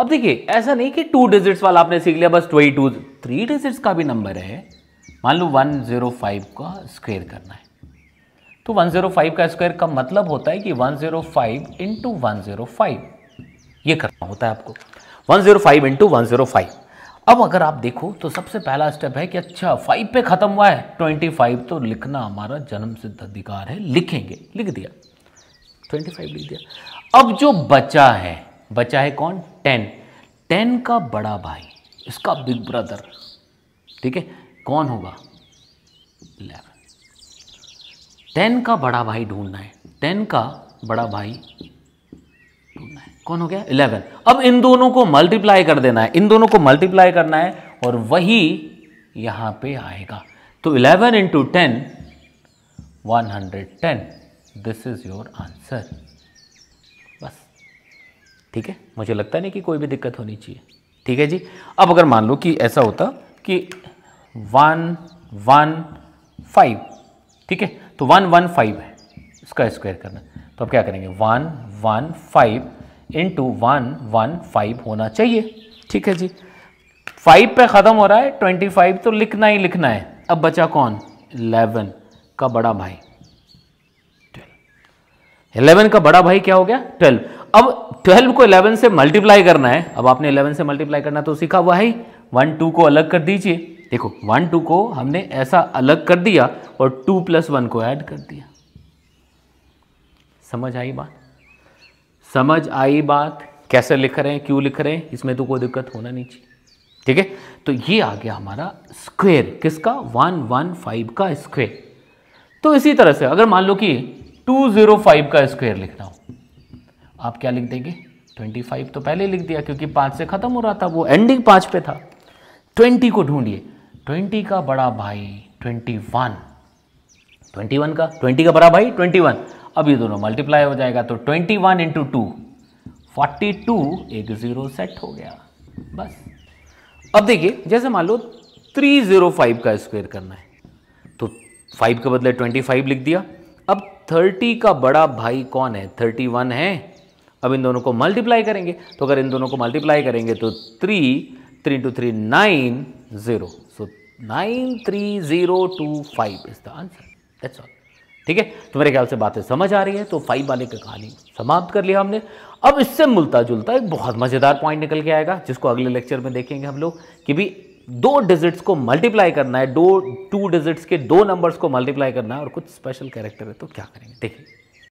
अब देखिए ऐसा नहीं कि टू डिजिट्स वाला आपने सीख लिया बस ट्वेंटी टू थ्री डिजिट्स का भी नंबर है मान लो वन ज़ीरो फाइव का स्क्वेयर करना है तो वन ज़ीरो फाइव का स्क्वायर का मतलब होता है कि one zero five into one zero five ये करना होता है आपको one zero five into one zero five अब अगर आप देखो तो सबसे पहला स्टेप है कि अच्छा फाइव पे ख़त्म हुआ है ट्वेंटी फाइव तो लिखना हमारा जन्म सिद्ध अधिकार है लिखेंगे लिख दिया ट्वेंटी फाइव लिख दिया अब जो बचा है बचा है कौन टेन टेन का बड़ा भाई इसका बिग ब्रदर ठीक है कौन होगा इलेवन टेन का बड़ा भाई ढूंढना है टेन का बड़ा भाई ढूंढना है कौन हो गया इलेवन अब इन दोनों को मल्टीप्लाई कर देना है इन दोनों को मल्टीप्लाई करना है और वही यहां पे आएगा तो eleven into ten one hundred ten this is your answer ठीक है मुझे लगता नहीं कि कोई भी दिक्कत होनी चाहिए ठीक है जी अब अगर मान लो कि ऐसा होता कि वन वन फाइव ठीक है तो वन वन फाइव है इसका स्क्वायर करना तो अब क्या करेंगे one one five into one one five होना चाहिए ठीक है जी फाइव पे ख़त्म हो रहा है ट्वेंटी फाइव तो लिखना ही लिखना है अब बचा कौन इलेवन का बड़ा भाई ट्वेल्व इलेवन का बड़ा भाई क्या हो गया ट्वेल्व अब ट्वेल्व को इलेवन से मल्टीप्लाई करना है अब आपने इलेवन से मल्टीप्लाई करना तो सीखा हुआ है वन टू को अलग कर दीजिए देखो वन टू को हमने ऐसा अलग कर दिया और टू प्लस वन को ऐड कर दिया समझ आई बात समझ आई बात कैसे लिख रहे हैं क्यों लिख रहे हैं इसमें तो कोई दिक्कत होना नहीं चाहिए ठीक है तो ये आ गया हमारा स्क्वेयर किसका वन वन फाइव का स्क्वेयर तो इसी तरह से अगर मान लो कि टू जीरो फाइव का स्क्वेयर लिखना हो आप क्या लिख देंगे 25 तो पहले लिख दिया क्योंकि पाँच से ख़त्म हो रहा था वो एंडिंग पाँच पे था 20 को ढूंढिए 20 का बड़ा भाई 21 21 का 20 का बड़ा भाई 21 अब ये दोनों मल्टीप्लाई हो जाएगा तो 21 वन इंटू टू फोर्टी एक ज़ीरो सेट हो गया बस अब देखिए जैसे मान लो 305 का स्क्वायर करना है तो 5 के बदले 25 लिख दिया अब 30 का बड़ा भाई कौन है 31 है अब इन दोनों को मल्टीप्लाई करेंगे तो अगर इन दोनों को मल्टीप्लाई करेंगे तो three three two three nine zero so nine three zero two five is the answer that's all ठीक है तो मेरे ख्याल से बातें समझ आ रही है तो फाइव वाले की कहानी समाप्त कर लिया हमने अब इससे मिलता जुलता एक बहुत मज़ेदार पॉइंट निकल के आएगा जिसको अगले लेक्चर में देखेंगे हम लोग कि भी दो डिजिट्स को मल्टीप्लाई करना है दो टू डिजिट्स के दो नंबर्स को मल्टीप्लाई करना है और कुछ स्पेशल कैरेक्टर है तो क्या करेंगे देखिए